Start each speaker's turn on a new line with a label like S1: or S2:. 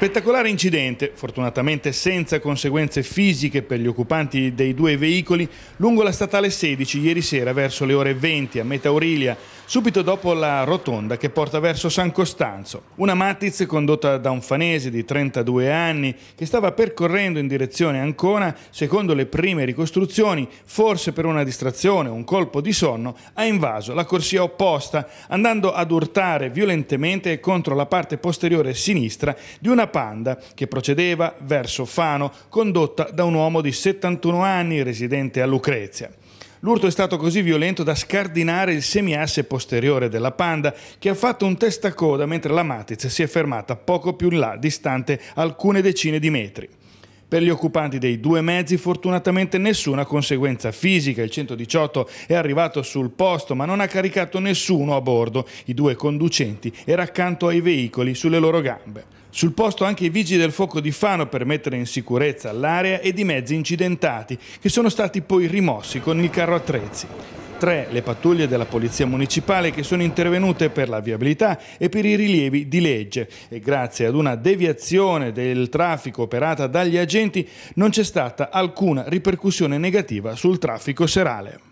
S1: Spettacolare incidente, fortunatamente senza conseguenze fisiche per gli occupanti dei due veicoli, lungo la statale 16 ieri sera verso le ore 20 a Meta Aurilia subito dopo la rotonda che porta verso San Costanzo. Una Matiz condotta da un fanese di 32 anni che stava percorrendo in direzione Ancona, secondo le prime ricostruzioni, forse per una distrazione un colpo di sonno, ha invaso la corsia opposta, andando ad urtare violentemente contro la parte posteriore sinistra di una Panda che procedeva verso Fano, condotta da un uomo di 71 anni residente a Lucrezia. L'urto è stato così violento da scardinare il semiasse posteriore della Panda, che ha fatto un testacoda mentre la Matiz si è fermata poco più in là, distante alcune decine di metri. Per gli occupanti dei due mezzi fortunatamente nessuna conseguenza fisica. Il 118 è arrivato sul posto ma non ha caricato nessuno a bordo. I due conducenti era accanto ai veicoli sulle loro gambe. Sul posto anche i vigili del fuoco di Fano per mettere in sicurezza l'area ed i mezzi incidentati, che sono stati poi rimossi con il carro attrezzi. Tre le pattuglie della Polizia Municipale che sono intervenute per la viabilità e per i rilievi di legge e grazie ad una deviazione del traffico operata dagli agenti non c'è stata alcuna ripercussione negativa sul traffico serale.